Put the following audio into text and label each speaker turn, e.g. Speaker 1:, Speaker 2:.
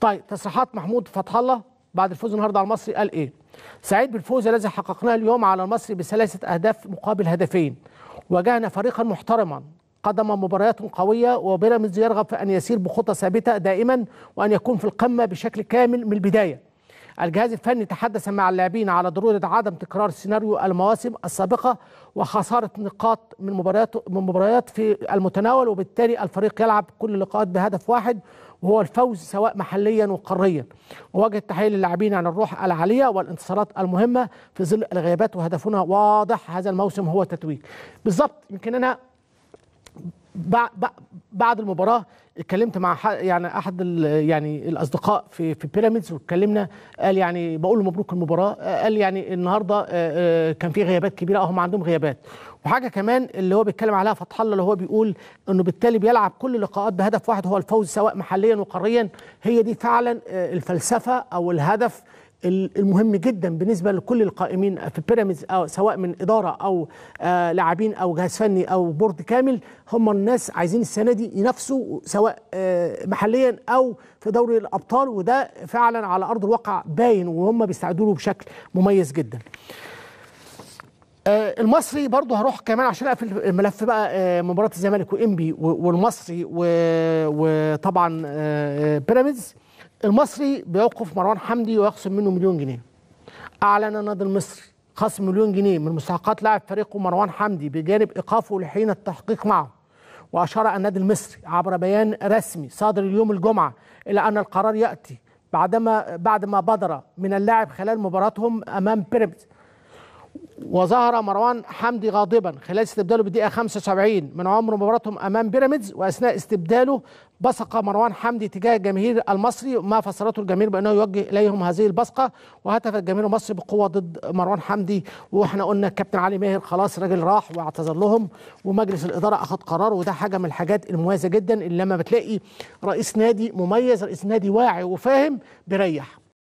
Speaker 1: طيب تصريحات محمود فتح الله بعد الفوز النهارده على المصري قال ايه؟ سعيد بالفوز الذي حققناه اليوم على المصري بثلاثه اهداف مقابل هدفين واجهنا فريقا محترما قدم مباريات قوية وبيراميدز يرغب في أن يسير بخطى ثابتة دائما وأن يكون في القمة بشكل كامل من البداية الجهاز الفني تحدث مع اللاعبين على ضرورة عدم تكرار سيناريو المواسم السابقة وخسارة نقاط من مباريات من مباريات في المتناول وبالتالي الفريق يلعب كل اللقاءات بهدف واحد وهو الفوز سواء محليا وقاريا ووجه التحية للاعبين عن الروح العالية والانتصارات المهمة في ظل الغيابات وهدفنا واضح هذا الموسم هو التتويج بالظبط يمكن أنا بعد المباراه اتكلمت مع يعني احد يعني الاصدقاء في في بيراميدز واتكلمنا قال يعني بقول له مبروك المباراه قال يعني النهارده آه، آه، كان في غيابات كبيره هم عندهم غيابات وحاجه كمان اللي هو بيتكلم عليها فتح الله اللي هو بيقول انه بالتالي بيلعب كل اللقاءات بهدف واحد هو الفوز سواء محليا وقاريا هي دي فعلا آه، الفلسفه او الهدف المهم جدا بالنسبه لكل القائمين في بيراميدز أو سواء من اداره او آه، لاعبين او جهاز فني او بورد كامل هم الناس عايزين السنه دي ينافسوا سواء آه، محليا او في دوري الابطال وده فعلا على ارض الواقع باين وهم بيستعدوا له بشكل مميز جدا. آه، المصري برضه هروح كمان عشان اقفل الملف بقى مباراه الزمالك وانبي والمصري وطبعا بيراميدز المصري بيوقف مروان حمدي ويخصم منه مليون جنيه اعلن النادي المصري خصم مليون جنيه من مستحقات لاعب فريقه مروان حمدي بجانب ايقافه لحين التحقيق معه واشار النادي المصري عبر بيان رسمي صادر اليوم الجمعه الى ان القرار ياتي بعدما بعد ما بدر من اللاعب خلال مباراتهم امام بيراميدز وظهر مروان حمدي غاضبا خلال استبداله بالدقيقة 75 من عمر مباراتهم أمام بيراميدز وأثناء استبداله بصق مروان حمدي تجاه الجماهير المصري ما فسرته الجماهير بأنه يوجه إليهم هذه البصقة وهتف الجماهير المصري بقوة ضد مروان حمدي وإحنا قلنا كابتن علي ماهر خلاص راجل راح واعتذر لهم ومجلس الإدارة أخذ قرار وده حاجة من الحاجات المميزة جدا اللي لما بتلاقي رئيس نادي مميز رئيس نادي واعي وفاهم بيريح